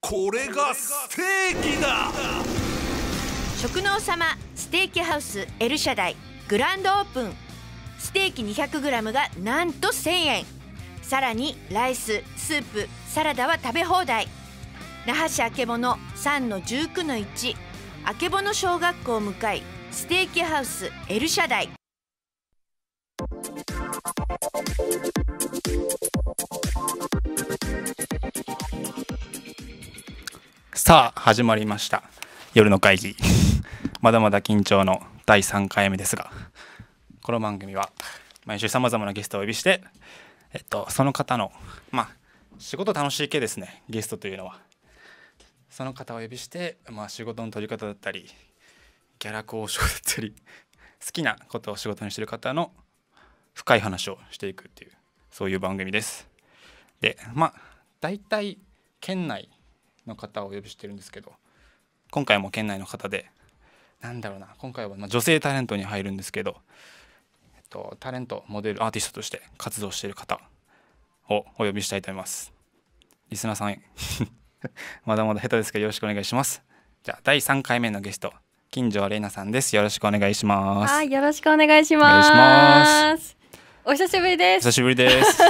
これがステーキだ食の王様ステーキハウスエルシャダイグランドオープンステーキ 200g がなんと1000円さらにライススープサラダは食べ放題那覇市あけぼの3の19の1あけぼの小学校向かいステーキハウスエルシャダイさあ始まりました夜の会議 まだまだ緊張の第3回目ですがこの番組は毎週さまざまなゲストをお呼びして、えっと、その方のまあ仕事楽しい系ですねゲストというのはその方をお呼びして、まあ、仕事の取り方だったりギャラ交渉だったり好きなことを仕事にしてる方の深い話をしていくっていうそういう番組ですでまあ大体県内の方をお呼びしてるんですけど今回も県内の方でなんだろうな今回は女性タレントに入るんですけど、えっと、タレントモデルアーティストとして活動している方をお呼びしたいと思いますリスナーさん まだまだ下手ですけどよろしくお願いしますじゃあ第3回目のゲスト金城玲奈さんですよろしくお願いしますよろしくお願いしますお久しぶりです久しぶりです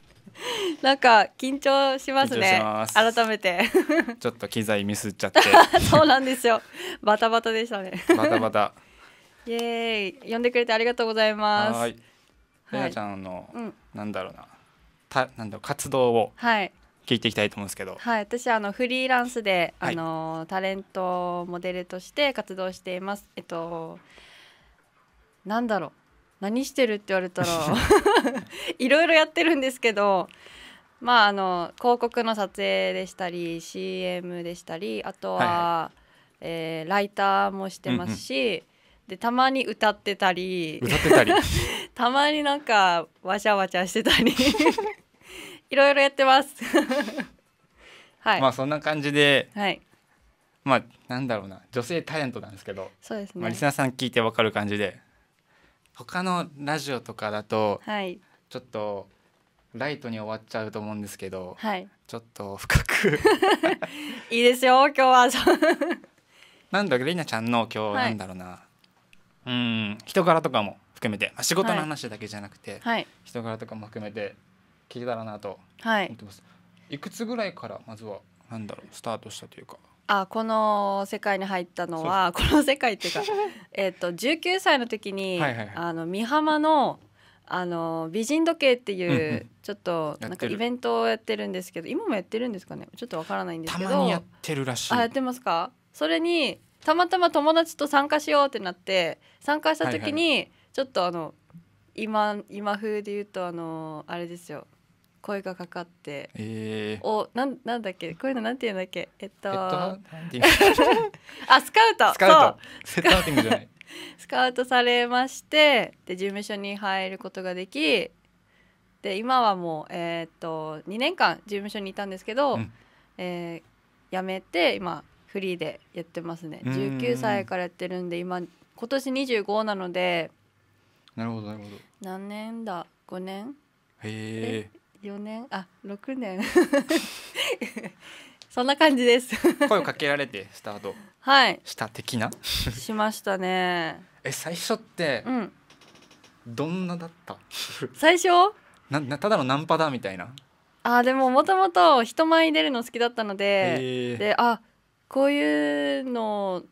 なんか緊張しますね改めて ちょっと機材ミスっちゃって そうなんですよバタバタでしたねバタバタイエーイ呼んでくれてありがとうございますはいレナちゃんの、うん、なんだろうなたなんだろう活動をはい聞いていきたいと思うんですけど、はい、私あのフリーランスで、あの、はい、タレントモデルとして活動しています。えっとなんだろう何してるって言われたら いろいろやってるんですけどまああの広告の撮影でしたり CM でしたりあとは、はい、えー、ライターもしてますし、うんうん、でたまに歌ってたり歌ってたり たまになんかわしゃわしゃしてたり いろいろやってます。はい、まあそんな感じで、はい、まあなんだろうな女性タレントなんですけどそうですね、まあ、リスナーさん聞いてわかる感じで他のラジオとかだと、はい、ちょっとライトに終わっちゃうと思うんですけど、はい、ちょっと深く いいですよ今日は なんだけどりなちゃんの今日なんだろうな、はい、うん人柄とかも含めて、まあ、仕事の話だけじゃなくて、はい、人柄とかも含めて聞けたらなと思ってます、い、くつぐらいからまずはなんだろうスタートしたというかあこの世界に入ったのはこの世界っていうか えと19歳の時に、はいはいはい、あの美浜のあの美人時計っていう、うんうん、ちょっとなんかイベントをやってるんですけど今もやってるんですかねちょっとわからないんですけどたまにやってるらしいあやってますかそれにたまたま友達と参加しようってなって参加した時に、はいはい、ちょっとあの今今風で言うとあのあれですよ声がかかって、えー、おなんなんだっけこういうのなんていうんだっけえっと、あスカウトスカウトスカウトされましてで事務所に入ることができで今はもう、えー、っと2年間事務所にいたんですけど、うん、えー、辞めて今フリーでやってますね19歳からやってるんで今今年25なのでなるほどなるほど何年だ5年へえ4年あ6年 そんな感じです声をかけられてスタートはいした的なしましたねえ最初って、うん、どんなだった最初ななただのナンパだみたいなあでももともと人前に出るの好きだったのでであこういうの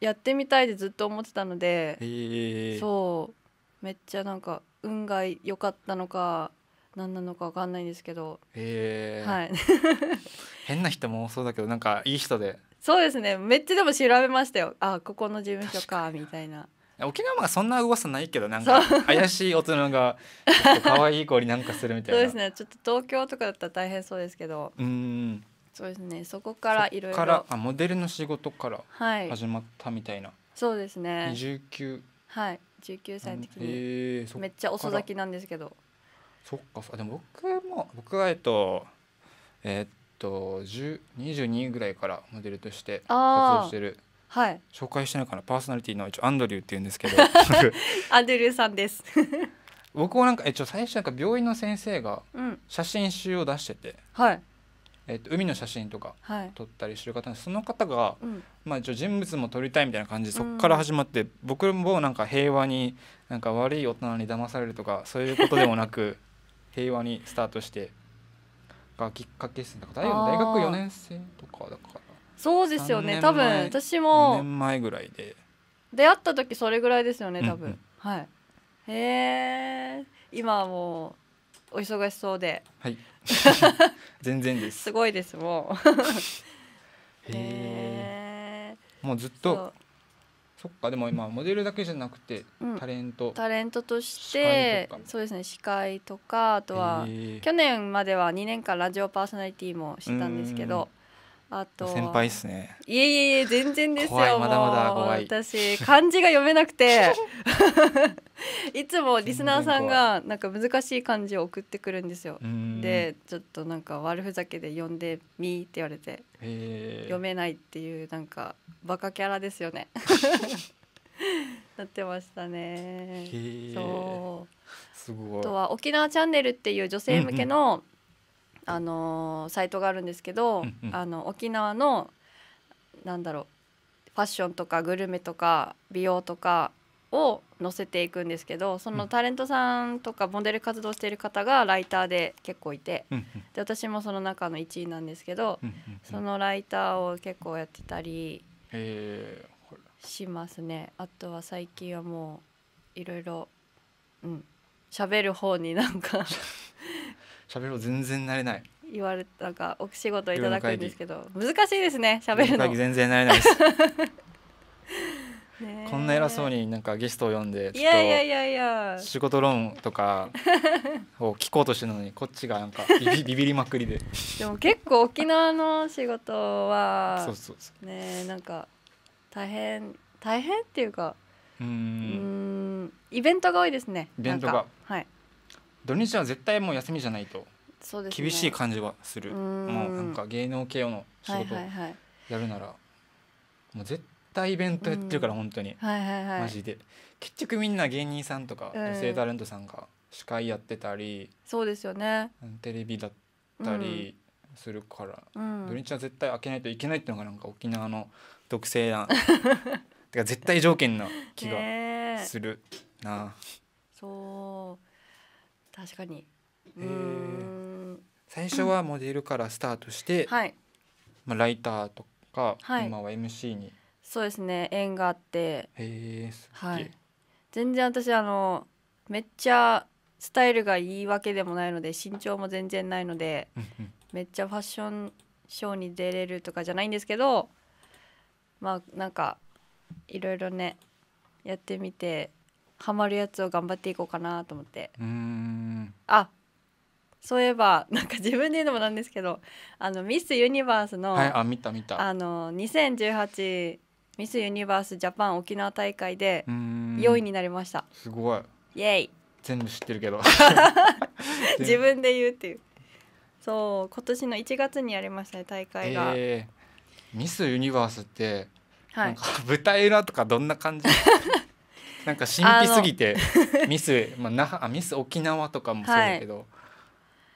やってみたいでずっと思ってたのでそうめっちゃなんか運が良かったのか何なのか分かんないんですけど、えーはい、変な人もそうだけどなんかいい人でそうですねめっちゃでも調べましたよあここの事務所かみたいな。沖縄はそんな噂ないけどなんか怪しい大人が可愛い子になんかするみたいなそうですねちょっと東京とかだったら大変そうですけどうんそうですねそこからいろいろあモデルの仕事から始まったみたいな、はい、そうですね19はい19歳の時に、えめっちゃ遅咲きなんですけどそっかでも僕も僕はえっとえー、っと22ぐらいからモデルとして活動してるはい、紹介してないかなパーソナリティの一応アンドリューって言うんですけど アンドリューさんです 僕もなんか一応最初なんか病院の先生が写真集を出してて、うん、はいえー、と海の写真とか撮ったりしてる方、はい、その方が、うん、まあ、一応人物も撮りたいみたいな感じでそこから始まって、うん、僕もなんか平和になんか悪い大人に騙されるとかそういうことでもなく平和にスタートしてがきっかけですね大学4年生とかだからそうですよね多分私も年前ぐらいで出会った時それぐらいですよね多分、うんうん、はいへえ今はもうお忙しそうではい 全然ですすごいですもうへえもうずっとそっかでも今モデルだけじゃなくて、タレントタレントとしてそうですね司会とかあとは、去年までは2年間ラジオパーソナリティもしてたんですけど、あと先輩ですねいえいえいえ全然ですよ怖いまだまだ怖い私漢字が読めなくて いつもリスナーさんがなんか難しい漢字を送ってくるんですよでちょっとなんか悪ふざけで読んでみって言われて読めないっていうなんかバカキャラですよね なってましたねそうあとは沖縄チャンネルっていう女性向けの、うんうんあのサイトがあるんですけど、うんうん、あの沖縄のなんだろうファッションとかグルメとか美容とかを載せていくんですけどそのタレントさんとかモデル活動している方がライターで結構いて、うんうん、で私もその中の1位なんですけど、うんうんうん、そのライターを結構やってたりしますね。あとは最近はもういろいろうん喋る方になんか喋ろう全然慣れない言われなんかお仕事いただくんですけど難しいですね喋るの全然慣れないです こんな偉そうになんかゲストを呼んでいやいやいやいや仕事論とか を聞こうとしてるのにこっちがなんかビビりまくりででも結構沖縄の仕事はそうそうそうねなんか大変大変っていうかうんイベントが多いですねイベントがはい土日は絶対もう休みじゃないと厳しい感じはする、ね、もうなんか芸能系の仕事やるなら、もう絶対イベントやってるから本当に、はいはいはい、マジで結局みんな芸人さんとか女性タレントさんが司会やってたりそうですよねテレビだったりするから、うん、土日は絶対開けないといけないっていうのがなんか沖縄の 特性なてか絶対条件な気がするな。そう確かに最初はモデルからスタートして、はい、まあ、ライターとか、はい、今は MC にそうですね縁があってへえすげえ、はい、全然私あのめっちゃスタイルがいいわけでもないので身長も全然ないので、めっちゃファッションショーに出れるとかじゃないんですけどまあなんかいろいろねやってみてハマるやつを頑張っていこうかなと思ってうん、あそういえばなんか自分で言うのもなんですけどあのミス・ユニバースの,、はい、あ見た見たあの2018ミス・ユニバース・ジャパン沖縄大会で4位になりましたすごいイエイ全部知ってるけど 自分で言うっていうそう今年の1月にやりましたね大会が、えー、ミス・ユニバースって、はい、なんか舞台裏とかどんな感じなんか神秘すぎて ミス、まあ、なあミス沖縄とかもそうだけど、はい、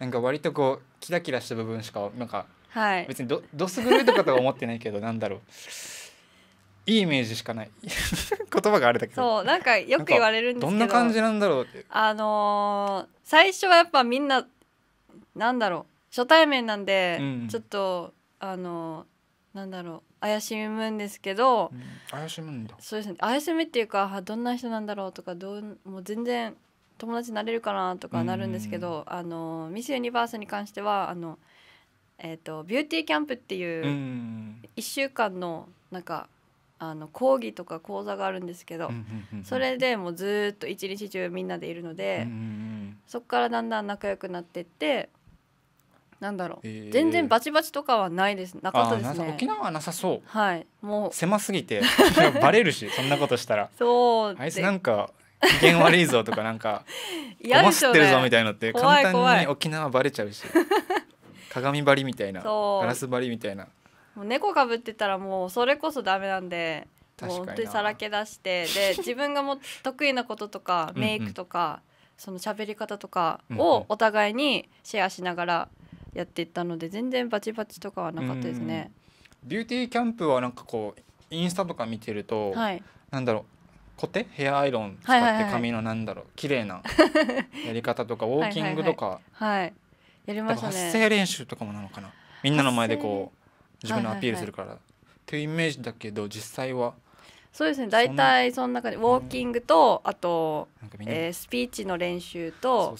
なんか割とこうキラキラした部分しかなんか、はい、別にどどす黒るとかとは思ってないけどなんだろういいイメージしかない 言葉があれだけどそうなんかよく言われるんですけどどんな感じなんだろうってあのー、最初はやっぱみんななんだろう初対面なんで、うん、ちょっとあのーなんだろう怪しむんですけど、うん、怪しむんだそうですね怪しむっていうかどんな人なんだろうとかどうもう全然友達になれるかなとかなるんですけど、あのミス・ユニバースに関してはあの、えーと、ビューティーキャンプっていう1週間のなんかあの講義とか講座があるんですけど、それでもうずっと一日中みんなでいるので、そこからだんだん仲良くなってってなんだろう、えー、全然バチバチとかはないですなかったですね沖縄はなさそうはいもう狭すぎて バレるしそんなことしたらそうあいつなんか機嫌悪いぞとかなんか 困ってるぞみたいなって簡単に沖縄バレちゃうし 鏡張りみたいなガラス張りみたいなもう猫かぶってたらもうそれこそダメなんでもう本当にさらけ出してで自分がも得意なこととかメイクとかうん、うん、その喋り方とかをお互いにシェアしながら、うんうんやっていったので全然バチバチとかはなかったですね。ビューティーキャンプはなんかこうインスタとか見てると、はい、なんだろうコテヘアアイロン使って髪のなんだろう 綺麗、なやり方とかウォーキングとかはいやりました、ね、発声練習とかもなのかなみんなの前でこう自分のアピールするから、はいはいはい、っていうイメージだけど実際はそうですね大体その中でウォーキングと、あと、えー、スピーチの練習と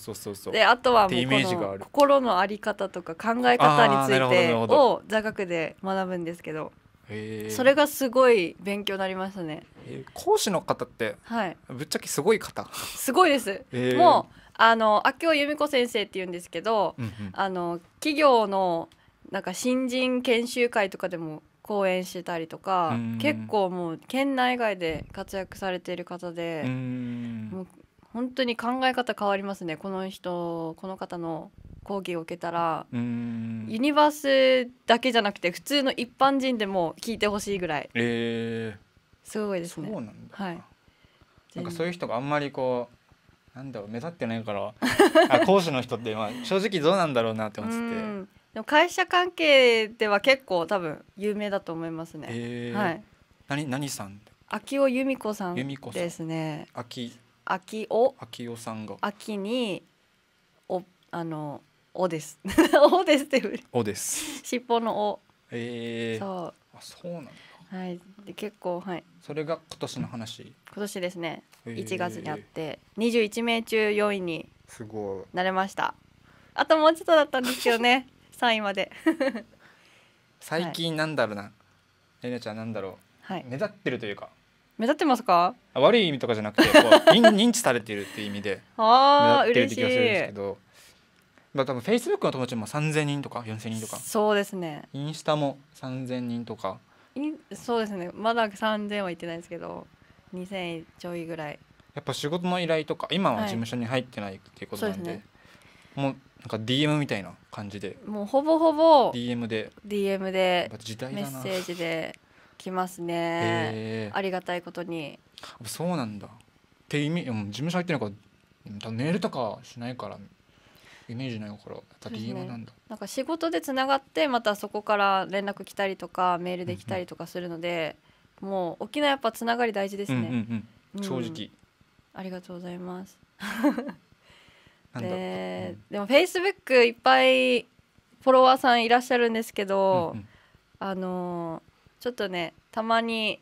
であとはもうこの心の在り方とか考え方についてを座学で学ぶんですけど。それがすごい勉強になりましたね。え講師の方って、はい、ぶっちゃけすごい方。すごいです。えもうあの秋尾由美子先生って言うんですけど、うんうん、あの企業のなんか新人研修会とかでも講演してたりとか、結構もう県内外で活躍されている方で、うもう本当に考え方変わりますねこの人この方の講義を受けたら、ユニバースだけじゃなくて普通の一般人でも聞いてほしいぐらい、えー、すごいですね。そうなんだ、はい、なんかそういう人があんまりこうなんだろう目立ってないから あ講師の人って、まあ、正直どうなんだろうなって思ってて。でも会社関係では結構多分有名だと思いますね。えー、はい。何何さん？秋尾由美子さん由美ですね。秋秋尾秋尾さんが秋におあのおです おですっておです尻尾のお。ええー、そうあそうなんだ。はいで結構はい。それが今年の話。今年ですね。一、えー、月にあって二十一名中四位に。すごい。なれました。あともうちょっとだったんですけどね。3位まで最近なんだろうなえなちゃんなんだろう、はい、目立ってるというか目立ってますか悪い意味とかじゃなくて 認知されてるっていう意味でああするんですけどまあ多分フェイスブックの友達も3,000人とか4,000人とかそうですねインスタも3,000人とかそうですねまだ3,000はいってないですけど2,000ちょいぐらいやっぱ仕事の依頼とか今は事務所に入ってないっていうことなんで、はい、もうなんか DM みたいな感じでもうほぼほぼ DM で DM でメッセージで来ますねありがたいことにそうなんだって意味事務所入ってないからメールとかしないからイメージないからやっぱ DM なんだ、ね、なんか仕事でつながってまたそこから連絡来たりとかメールで来たりとかするので、うんうん、もう沖縄やっぱつながり大事ですね、うんうんうん、正直、ありがとうございますえー、でもフェイスブックいっぱいフォロワーさんいらっしゃるんですけど、うんうん、あのー、ちょっとねたまに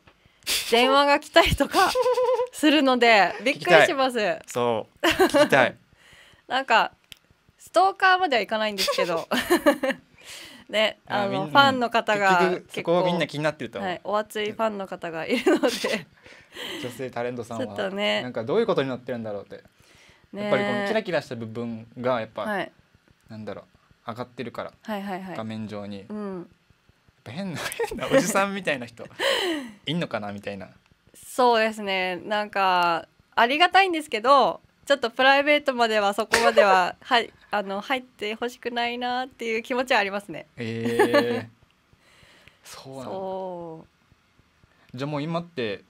電話が来たりとか するのでびっくりしますそう聞きたい なんかストーカーまではいかないんですけど ね、あのファンの方が結構みんな気になってるとはい、お熱いファンの方がいるので女性タレントさんは、ね、なんかどういうことになってるんだろうってやっぱりこのキラキラした部分がやっぱ、はい、なんだろう上がってるから、はいはいはい、画面上に、うん、やっぱ変な 変なおじさんみたいな人いんのかなみたいなそうですねなんかありがたいんですけどちょっとプライベートまではそこまでは はいあの入ってほしくないなっていう気持ちはありますね。えー、そうなんだじゃあもう今って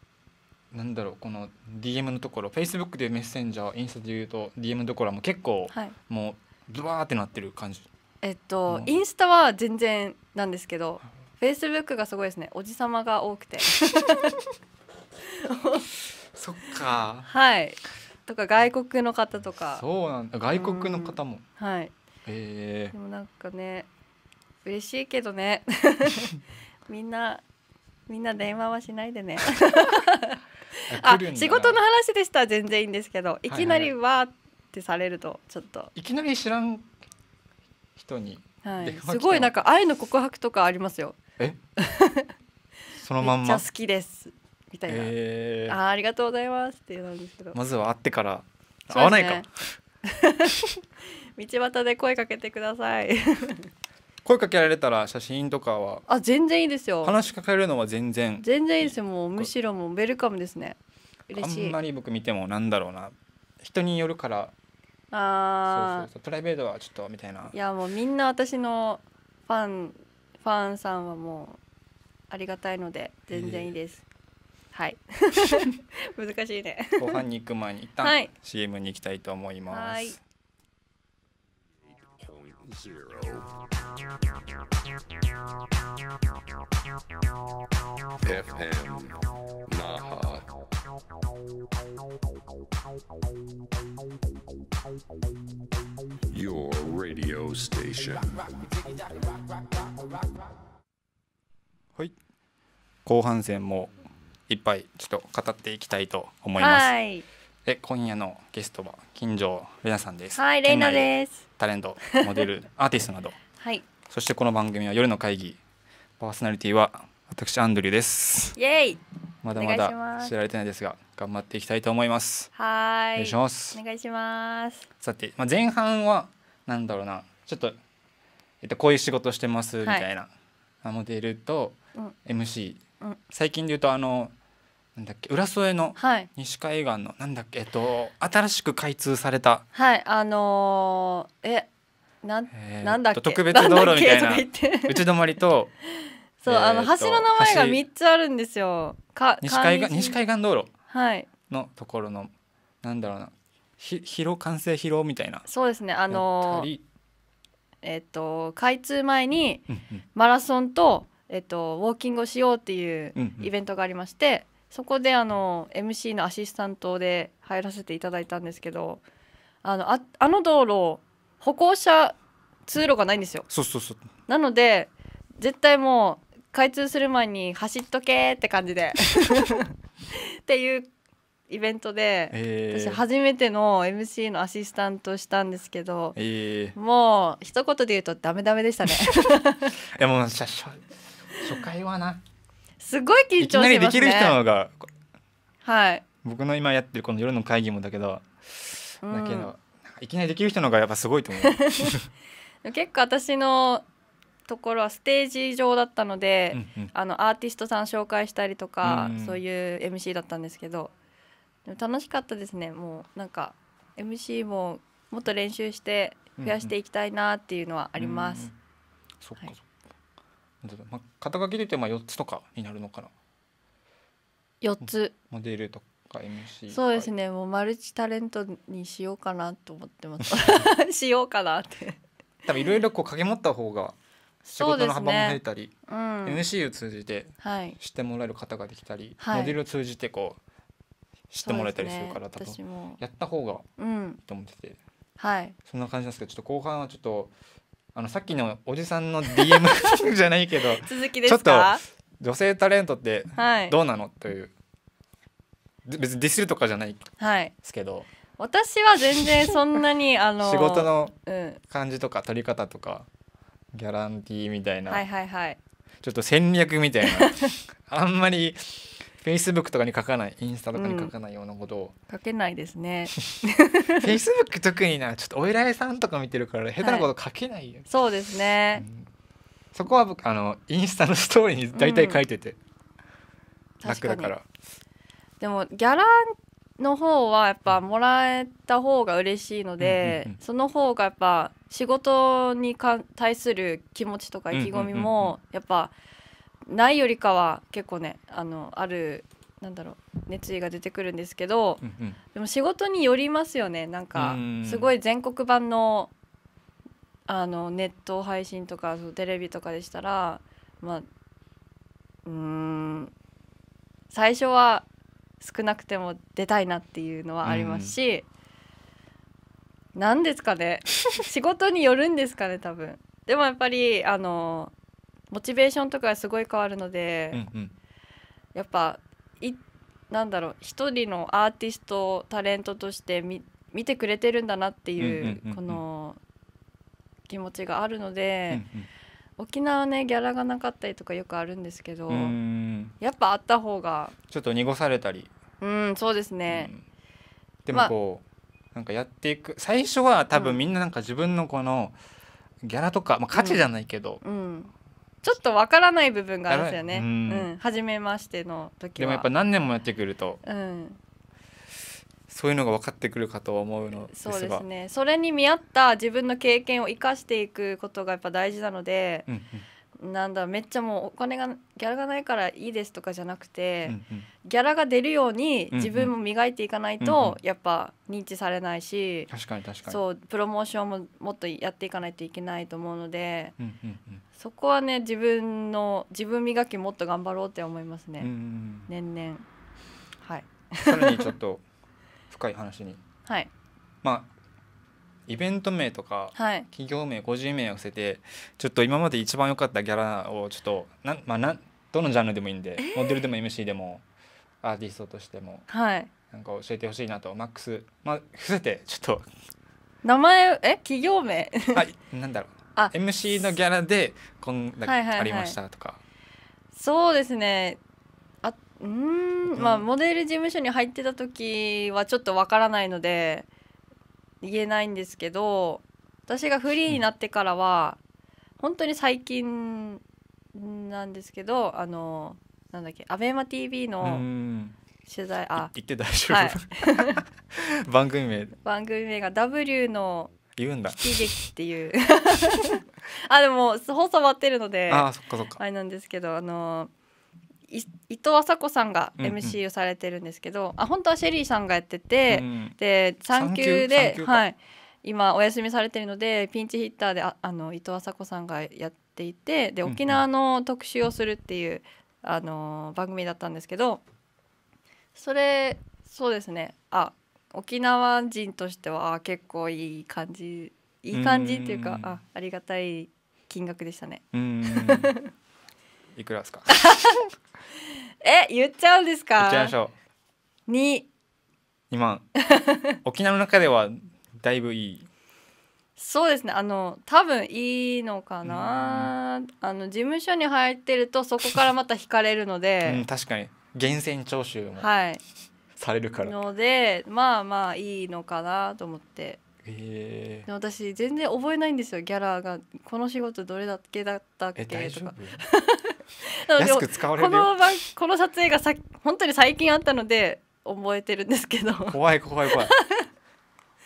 なんだろうこの DM のところ Facebook でメッセンジャーインスタでいうと DM のところはもう結構、はい、もうブワーってなってる感じえっとインスタは全然なんですけどフェイスブックがすごいですねおじさまが多くて そっかはいとか外国の方とかそうなんだ外国の方もはいえー、でもなんかね嬉しいけどね みんなみんな電話はしないでね あ仕事の話でしたら全然いいんですけどいきなりわーってされるとちょっと、はいはい、いきなり知らん人に、はい、すごいなんか愛の告白とかありますよえ そのまんまめっちゃ好きですみたいな、えー、あありがとうございますってなんですけどまずは会ってから会わないか、ね、道端で声かけてください声かけられたら写真とかはあ全然いいですよ話しかけるのは全然全然いいですよもうむしろもうウェルカムですね嬉しいあんまり僕見てもなんだろうな人によるからあそうそうそうプライベートはちょっとみたいないやもうみんな私のファンファンさんはもうありがたいので全然いいです、えー、はい 難しいね後半に行く前に一旦 CM に行きたいと思います、はい zero. FM Naha. Your radio station. はい。後半戦もいっぱいちょっと語っていきたいと思います。はい。え今夜のゲストは金城玲奈さんです。はい、玲奈です。タレント、モデル、アーティストなど。はい。そしてこの番組は夜の会議パーソナリティは私アンドリューです。イエイ。まだまだ知られてないですが頑張っていきたいと思います。はい。お願いします。お願いします。さて、まあ前半はなんだろうな、ちょっとえっとこういう仕事してますみたいな、はい、モデルと MC、うんうん、最近で言うとあのなんだっけ浦添の西海岸の、なんだっけえっと新しく開通されたはいあのー、えなん、えー、なんだっけ特別道路みたいな打ち止まりと そう、あの橋の名前が3つあるんですよか西海岸西海岸道路のところの、はい、なんだろうなひ広完成広みたいなそうですねあのー、えっ、と開通前にマラソンと、えっと、ウォーキングをしようっていうイベントがありまして、うんうんそこであの MC のアシスタントで入らせていただいたんですけどあのああの道路歩行者通路がないんですよそうそうそうなので絶対もう開通する前に走っとけって感じでっていうイベントで、えー、私初めての MC のアシスタントしたんですけど、えー、もう一言で言うとダメダメでしたね いやもう初初回はなすごい緊張しますね。できる人が、はい。僕の今やってるこの夜の会議もだけど、うん、だけどいきなりできる人の方がやっぱすごいと思う。結構私のところはステージ上だったので、うんうん、あのアーティストさん紹介したりとか、うんうん、そういう MC だったんですけど楽しかったですねもうなんか MC ももっと練習して増やしていきたいなっていうのはあります。うんうん、そっかそっか、はいまあ、肩書きで言ってまあ4つとかになるのかな4つモデルとか MC そうですねもうマルチタレントにしようかなと思ってます しようかなって多分いろいろこう掛け持った方が仕事の幅も増えたり、ねうん、NC を通じて知ってもらえる方ができたり、はい、モデルを通じてこう知ってもらえたりするから、ね、多分やった方がいいと思ってて、うん、はい、そんな感じなんですけどちょっと後半はちょっとあのさっきのおじさんの DM じゃないけど 続きですかちょっと女性タレントってどうなの、はい、という別にディスるとかじゃないですけど、はい、私は全然そんなに あの仕事の感じとか取り方とか、うん、ギャランティーみたいな、はいはいはい、ちょっと戦略みたいな あんまりフェイスブックとかに書かないインスタとかに書かないようなことを、書けないですねフェイスブック特になちょっとお偉いさんとか見てるから下手なこと書けないよ、はい、そうですね、うん、そこは僕あのインスタのストーリーに大体書いてて、うん、楽だからでもギャランの方はやっぱもらえた方が嬉しいので、うんうんうん、その方がやっぱ仕事にか対する気持ちとか意気込みもやっぱ、うんうんうんないよりかは結構ねあのあるなんだろう熱意が出てくるんですけど、うんうん、でも仕事によりますよねなんかすごい全国版のあのネット配信とかテレビとかでしたらまあうん最初は少なくても出たいなっていうのはありますし、何ですかね仕事によるんですかね多分。でもやっぱりあのモチベーションとかすごい変わるので、うんうん、やっぱいなんだろう一人のアーティストタレントとして見見てくれてるんだなっていう,、この気持ちがあるので、うんうん、沖縄ねギャラがなかったりとかよくあるんですけどやっぱあった方がちょっと濁されたりうんそうですね、うん、でもこう、ま、なんかやっていく最初は多分みんななんか自分のこのギャラとか、まあ、価値じゃないけど、うん、ちょっとわからない部分があるんですよね、うん、初めましての時でもやっぱ何年もやってくると、うん、そういうのが分かってくるかと思うのそうですねそれに見合った自分の経験を生かしていくことがやっぱ大事なので、うんうんなんだめっちゃもうお金がギャラがないからいいですとかじゃなくて、うんうん、ギャラが出るように自分も磨いていかないとやっぱ認知されないし、うんうん、確かに確かにそうプロモーションももっとやっていかないといけないと思うので、うんうんうん、そこはね自分の自分磨きもっと頑張ろうって思いますね、うんうん、年々はいさらにちょっと深い話に はいまあイベント名とか、はい、企業名50名を伏せてちょっと今まで一番良かったギャラをちょっとな、まあ、などのジャンルでもいいんで、えー、モデルでも MC でもアーティストとしても、はい、なんか教えてほしいなとマックス、まあ、伏せてちょっと名前え企業名はいなんだろう あ MC のギャラでこんだけありましたとか、はいはいはい、そうですねあうんまあモデル事務所に入ってた時はちょっとわからないので言えないんですけど私がフリーになってからは本当に最近なんですけどあのなんだっけ a b e m t v の取材あ言って大丈夫、はい、番組名番組名が W の言うんだ悲劇っていう あでも放送終わってるのであそっかそっかあれなんですけどあの伊藤麻子さんが MC をされてるんですけど、うんうん、あ本当はシェリーさんがやってて、うん、で3級ではい今お休みされてるのでピンチヒッターでああの伊藤麻子さんがやっていてで沖縄の特集をするっていう、うん、あの番組だったんですけどそれそうですねあ沖縄人としてはあ結構いい感じいい感じっていうかあありがたい金額でしたね。いくらですか え言っちゃうんですか言っちゃいましょう2 2万 沖縄の中ではだいぶいいそうですねあの多分いいのかなあの事務所に入ってるとそこからまた引かれるので、うん、確かに源泉徴収もされるから、のでまあまあいいのかなと思ってえ私全然覚えないんですよギャラがこの仕事どれだけだったっけとか 安く使われるこのこの撮影がさ本当に最近あったので覚えてるんですけど怖い怖い怖い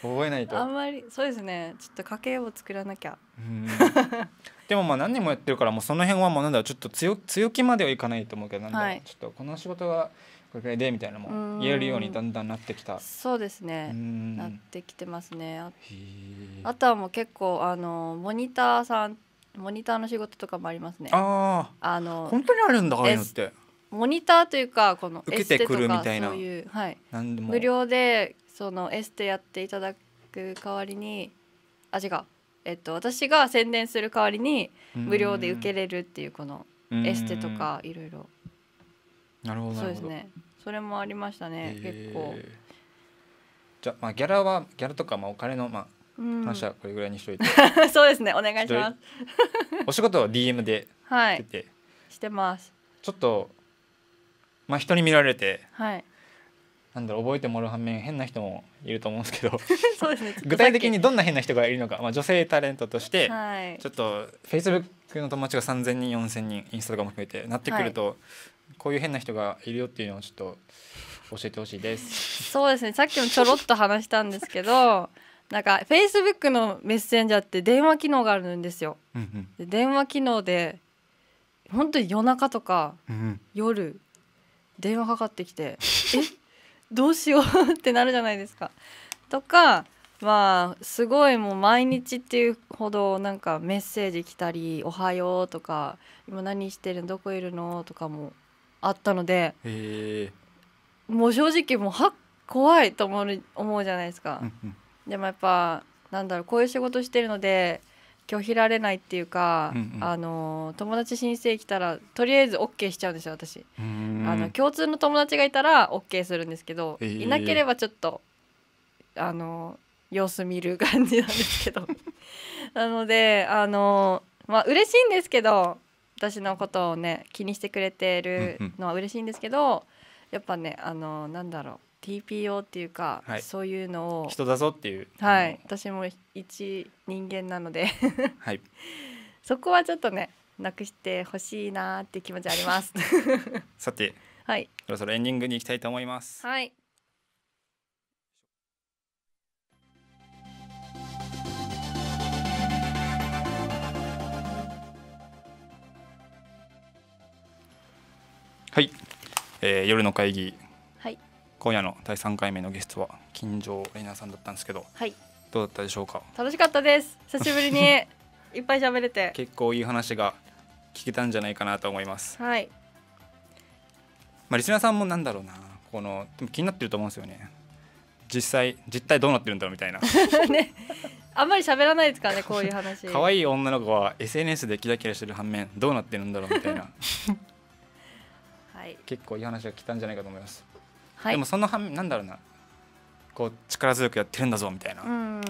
覚えないとあんまりそうですねちょっと家計を作らなきゃでもまあ何年もやってるからもうその辺はもうなんだろうちょっと強強気まではいかないと思うけどなんで、はい、ちょっとこの仕事がこれくらいでみたいなのも言えるようにだんだんなってきたそうですねなってきてますねあとはもう結構あのモニターさんモニターの仕事とかもありますねあああの本当にあるんだああいうのってモニターというかこのエステとかそういう、はい、無料でそのエステやっていただく代わりにあ違う、えっと、私が宣伝する代わりに無料で受けれるっていうこのエステとかいろいろなるほどそうですねそれもありましたね、結構じゃあまあギャラはギャラとかまあお金のまあ話はこれぐらいにしといて そうですねお願いしますお仕事は DM でしてて、はい、してますちょっとまあ人に見られて、はい、なんだろう覚えてもらう反面変な人もいると思うんですけど そうです、ね、具体的にどんな変な人がいるのか、まあ、女性タレントとして、はい、ちょっとフェイスブックの友達が3,000人4,000人インスタとかも含めてなってくると、はい、こういう変な人がいるよっていうのをちょっと教えてほしいです。そうですねさっきもちょろっと話したんですけどなんかフェイスブックのメッセンジャーって電話機能があるんですよ。うんうん、電話機能で本当に夜中とか、うん、夜電話かかってきて えどうしようってなるじゃないですか。とかまあすごいもう毎日っていうほどなんかメッセージ来たり「おはよう」とか「今何してるのどこいるの?」とかもあったのでもう正直もうは怖いと思う思うじゃないですか。でもやっぱなんだろうこういう仕事してるので拒否られないっていうか、うんうん、あの友達申請来たらとりあえず OK しちゃうんですよ私あの共通の友達がいたら OK するんですけど、えー、いなければちょっとあの様子見る感じなんですけど なのであのまあ嬉しいんですけど私のことをね気にしてくれてるのは嬉しいんですけど、やっぱねあのなんだろう TPO っていうか、はい、そういうのを人だぞっていうはい私も一人間なので はい、そこはちょっとねなくしてほしいなって気持ちあります さて、はい、そろそろエンディングに行きたいと思いますはいはい、えー、夜の会議今夜の第3回目のゲストは金城玲奈さんだったんですけど、はい、どうだったでしょうか楽しかったです久しぶりに いっぱい喋れて結構いい話が聞けたんじゃないかなと思いますはいまあリスナーさんもなんだろうなこのでも気になってると思うんですよね実際実態どうなってるんだろうみたいな ねあんまり喋らないですからねこういう話 可愛い女の子は SNS でキラキラしてる反面どうなってるんだろうみたいなはい結構いい話が来たんじゃないかと思いますはい、でもその反なんだろうなこう力強くやってるんだぞみたいな、うん、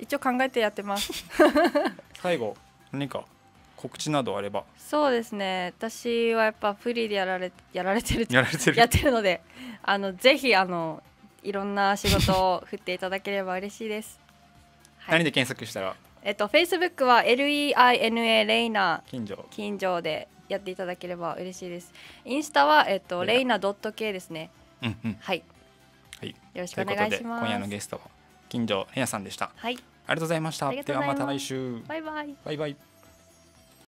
一応考えてやってます 最後何か告知などあればそうですね私はやっぱフリーでやられやられてるやられてるやってるのであのぜひあのいろんな仕事を振っていただければ嬉しいです、はい、何で検索したらえっとフェイスブックは LEINA レイナ近所近所でやっていただければ嬉しいですインスタはえっとレイナ .k ですねうんうん、はい、はい、よろしくお願いします今夜のゲスト金城レナさんでしたはいありがとうございましたではまた来週バイバイバイバイ